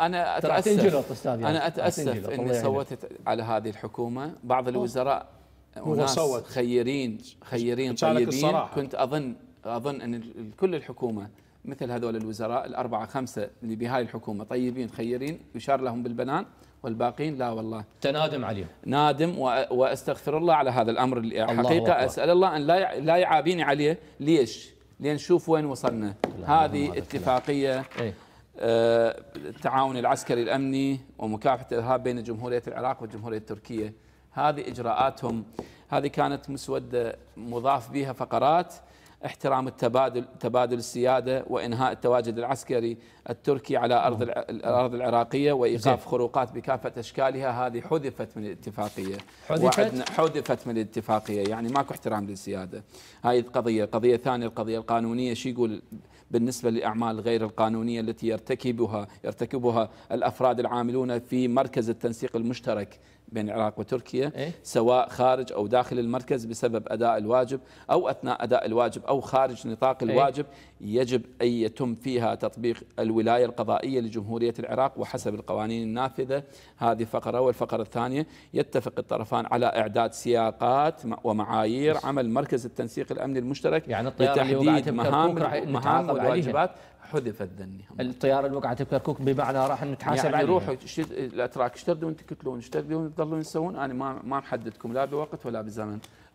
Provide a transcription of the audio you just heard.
انا اتاسف انا اتاسف اني صوتت على هذه الحكومه بعض آه. الوزراء وناس خيرين خيرين طيبين كنت اظن اظن ان كل الحكومه مثل هذول الوزراء الاربعه خمسه اللي بهاي الحكومه طيبين خيرين يشار لهم بالبنان والباقين لا والله تنادم عليهم نادم واستغفر الله على هذا الامر اللي حقيقه الله اسال الله ان لا يعابيني عليه ليش؟ لان شوف وين وصلنا هذه اتفاقيه إيه. آه، التعاون العسكري الامني ومكافحه الارهاب بين جمهوريه العراق والجمهوريه التركيه هذه اجراءاتهم هذه كانت مسوده مضاف بها فقرات احترام التبادل تبادل السياده وانهاء التواجد العسكري التركي على ارض الارض العراقيه وايقاف خروقات بكافه اشكالها هذه حذفت من الاتفاقيه حذفت حذفت من الاتفاقيه يعني ماكو احترام للسياده هاي القضيه القضيه الثانيه القضيه القانونيه شو يقول بالنسبه للاعمال غير القانونيه التي يرتكبها يرتكبها الافراد العاملون في مركز التنسيق المشترك بين العراق وتركيا إيه؟ سواء خارج أو داخل المركز بسبب أداء الواجب أو أثناء أداء الواجب أو خارج نطاق إيه. الواجب يجب أن يتم فيها تطبيق الولاية القضائية لجمهورية العراق وحسب القوانين النافذة هذه فقرة والفقرة الثانية يتفق الطرفان على إعداد سياقات ومعايير عمل مركز التنسيق الأمني المشترك يعني لتحديد مهام, مهام والواجبات حذفت ذني الطياره اللي وقعت بكركوك بمعنى راح نتحاسب يعني عليها روحوا شت... الاتراك اشتردوا تردون كتلون اشتردوا تردون تضلون تسوون انا ما ما محددكم لا بوقت ولا بزمن